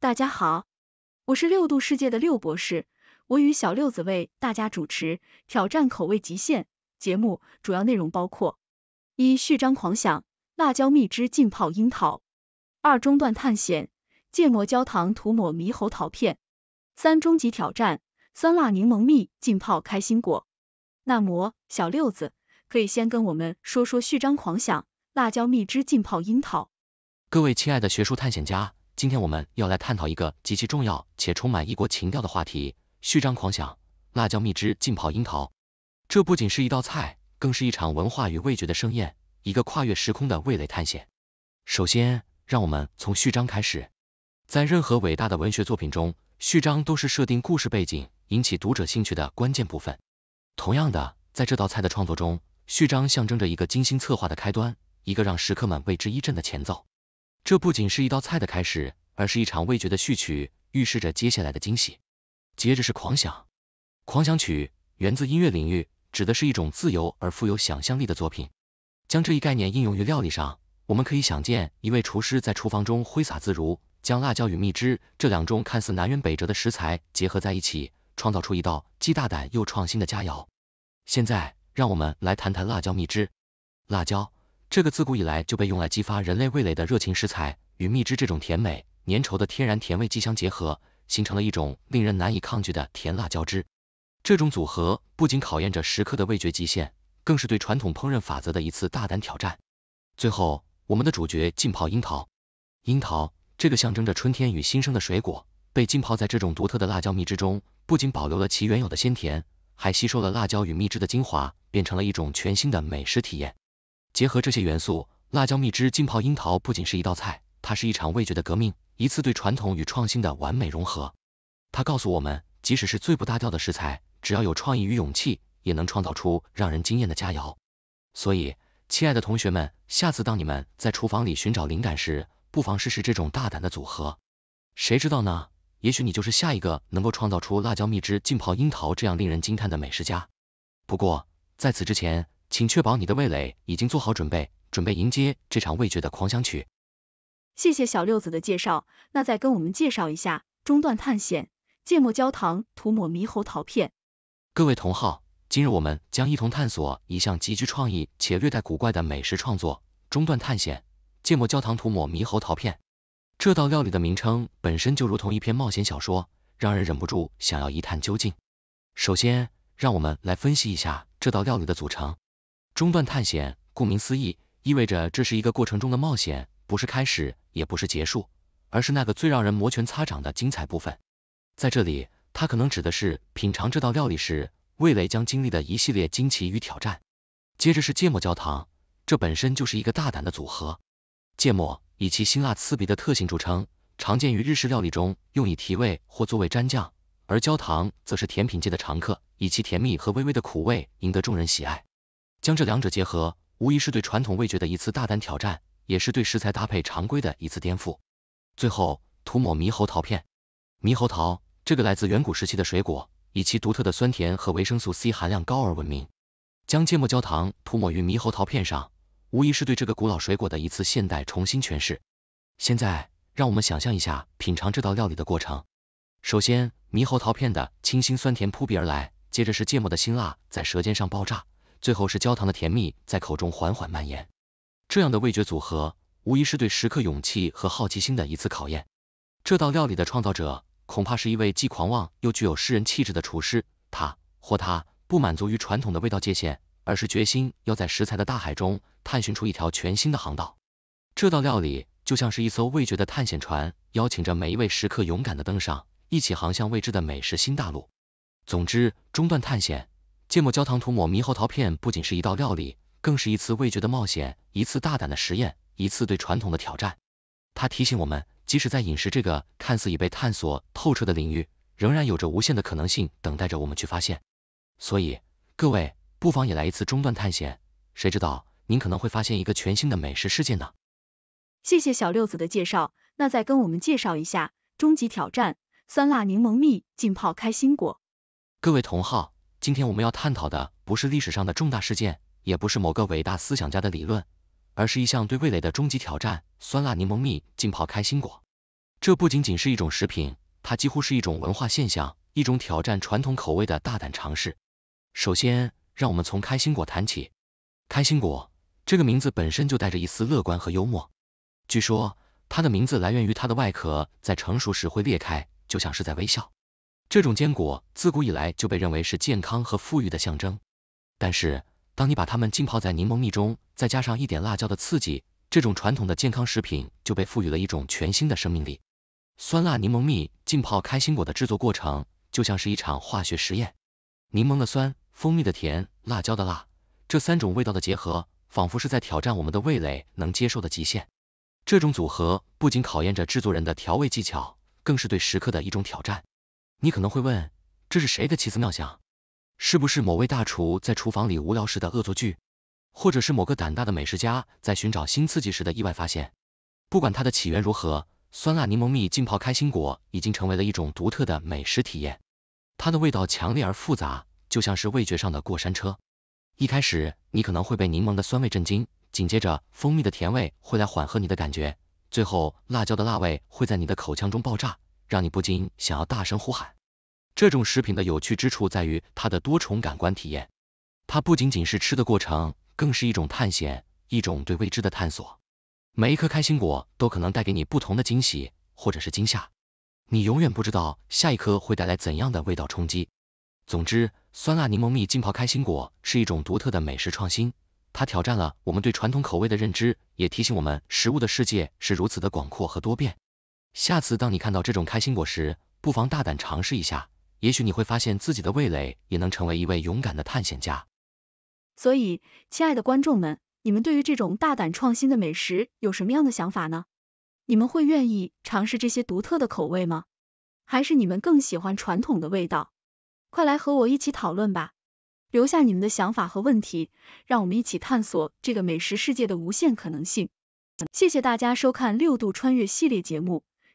大家好，我是六度世界的六博士，我与小六子为大家主持《挑战口味极限》节目，主要内容包括：一、序章狂想辣椒蜜汁浸泡樱桃；二、中段探险芥末焦糖涂抹猕猴桃片；三、终极挑战酸辣柠檬蜜浸泡开心果。那么，小六子可以先跟我们说说序章狂想辣椒蜜汁浸泡樱桃。各位亲爱的学术探险家。今天我们要来探讨一个极其重要且充满异国情调的话题：序章狂想，辣椒蜜汁浸泡樱桃。这不仅是一道菜，更是一场文化与味觉的盛宴，一个跨越时空的味蕾探险。首先，让我们从序章开始。在任何伟大的文学作品中，序章都是设定故事背景、引起读者兴趣的关键部分。同样的，在这道菜的创作中，序章象征着一个精心策划的开端，一个让食客们为之一振的前奏。这不仅是一道菜的开始，而是一场味觉的序曲，预示着接下来的惊喜。接着是狂想，狂想曲源自音乐领域，指的是一种自由而富有想象力的作品。将这一概念应用于料理上，我们可以想见一位厨师在厨房中挥洒自如，将辣椒与蜜汁这两种看似南辕北辙的食材结合在一起，创造出一道既大胆又创新的佳肴。现在，让我们来谈谈辣椒蜜汁。辣椒。这个自古以来就被用来激发人类味蕾的热情食材，与蜜汁这种甜美粘稠的天然甜味剂相结合，形成了一种令人难以抗拒的甜辣交织。这种组合不仅考验着食客的味觉极限，更是对传统烹饪法则的一次大胆挑战。最后，我们的主角浸泡樱桃，樱桃这个象征着春天与新生的水果，被浸泡在这种独特的辣椒蜜汁中，不仅保留了其原有的鲜甜，还吸收了辣椒与蜜汁的精华，变成了一种全新的美食体验。结合这些元素，辣椒蜜汁浸泡樱桃不仅是一道菜，它是一场味觉的革命，一次对传统与创新的完美融合。它告诉我们，即使是最不搭调的食材，只要有创意与勇气，也能创造出让人惊艳的佳肴。所以，亲爱的同学们，下次当你们在厨房里寻找灵感时，不妨试试这种大胆的组合。谁知道呢？也许你就是下一个能够创造出辣椒蜜汁浸泡樱桃这样令人惊叹的美食家。不过，在此之前，请确保你的味蕾已经做好准备，准备迎接这场味觉的狂想曲。谢谢小六子的介绍，那再跟我们介绍一下中段探险芥末焦糖涂抹猕猴桃片。各位同好，今日我们将一同探索一项极具创意且略带古怪的美食创作——中段探险芥末焦糖涂抹猕猴桃片。这道料理的名称本身就如同一篇冒险小说，让人忍不住想要一探究竟。首先，让我们来分析一下这道料理的组成。中段探险，顾名思义，意味着这是一个过程中的冒险，不是开始，也不是结束，而是那个最让人摩拳擦掌的精彩部分。在这里，它可能指的是品尝这道料理时，味蕾将经历的一系列惊奇与挑战。接着是芥末焦糖，这本身就是一个大胆的组合。芥末以其辛辣刺鼻的特性著称，常见于日式料理中，用以提味或作为蘸酱；而焦糖则是甜品界的常客，以其甜蜜和微微的苦味赢得众人喜爱。将这两者结合，无疑是对传统味觉的一次大胆挑战，也是对食材搭配常规的一次颠覆。最后，涂抹猕猴桃片。猕猴桃这个来自远古时期的水果，以其独特的酸甜和维生素 C 含量高而闻名。将芥末焦糖涂抹于猕猴桃片上，无疑是对这个古老水果的一次现代重新诠释。现在，让我们想象一下品尝这道料理的过程。首先，猕猴桃片的清新酸甜扑鼻而来，接着是芥末的辛辣在舌尖上爆炸。最后是焦糖的甜蜜在口中缓缓蔓延，这样的味觉组合无疑是对食客勇气和好奇心的一次考验。这道料理的创造者恐怕是一位既狂妄又具有诗人气质的厨师，他或他不满足于传统的味道界限，而是决心要在食材的大海中探寻出一条全新的航道。这道料理就像是一艘味觉的探险船，邀请着每一位食客勇敢的登上，一起航向未知的美食新大陆。总之，中断探险。芥末焦糖涂抹猕猴桃片不仅是一道料理，更是一次味觉的冒险，一次大胆的实验，一次对传统的挑战。它提醒我们，即使在饮食这个看似已被探索透彻的领域，仍然有着无限的可能性等待着我们去发现。所以，各位不妨也来一次中断探险，谁知道您可能会发现一个全新的美食世界呢？谢谢小六子的介绍，那再跟我们介绍一下终极挑战：酸辣柠檬蜜浸泡开心果。各位同好。今天我们要探讨的不是历史上的重大事件，也不是某个伟大思想家的理论，而是一项对味蕾的终极挑战——酸辣柠檬蜜浸泡开心果。这不仅仅是一种食品，它几乎是一种文化现象，一种挑战传统口味的大胆尝试。首先，让我们从开心果谈起。开心果这个名字本身就带着一丝乐观和幽默。据说，它的名字来源于它的外壳在成熟时会裂开，就像是在微笑。这种坚果自古以来就被认为是健康和富裕的象征。但是，当你把它们浸泡在柠檬蜜中，再加上一点辣椒的刺激，这种传统的健康食品就被赋予了一种全新的生命力。酸辣柠檬蜜浸泡开心果的制作过程，就像是一场化学实验。柠檬的酸、蜂蜜的甜、辣椒的辣，这三种味道的结合，仿佛是在挑战我们的味蕾能接受的极限。这种组合不仅考验着制作人的调味技巧，更是对食客的一种挑战。你可能会问，这是谁的奇思妙想？是不是某位大厨在厨房里无聊时的恶作剧，或者是某个胆大的美食家在寻找新刺激时的意外发现？不管它的起源如何，酸辣柠檬蜜浸泡开心果已经成为了一种独特的美食体验。它的味道强烈而复杂，就像是味觉上的过山车。一开始，你可能会被柠檬的酸味震惊，紧接着蜂蜜的甜味会来缓和你的感觉，最后辣椒的辣味会在你的口腔中爆炸。让你不禁想要大声呼喊。这种食品的有趣之处在于它的多重感官体验，它不仅仅是吃的过程，更是一种探险，一种对未知的探索。每一颗开心果都可能带给你不同的惊喜或者是惊吓，你永远不知道下一颗会带来怎样的味道冲击。总之，酸辣柠檬蜜浸泡开心果是一种独特的美食创新，它挑战了我们对传统口味的认知，也提醒我们食物的世界是如此的广阔和多变。下次当你看到这种开心果时，不妨大胆尝试一下，也许你会发现自己的味蕾也能成为一位勇敢的探险家。所以，亲爱的观众们，你们对于这种大胆创新的美食有什么样的想法呢？你们会愿意尝试这些独特的口味吗？还是你们更喜欢传统的味道？快来和我一起讨论吧，留下你们的想法和问题，让我们一起探索这个美食世界的无限可能性。谢谢大家收看六度穿越系列节目。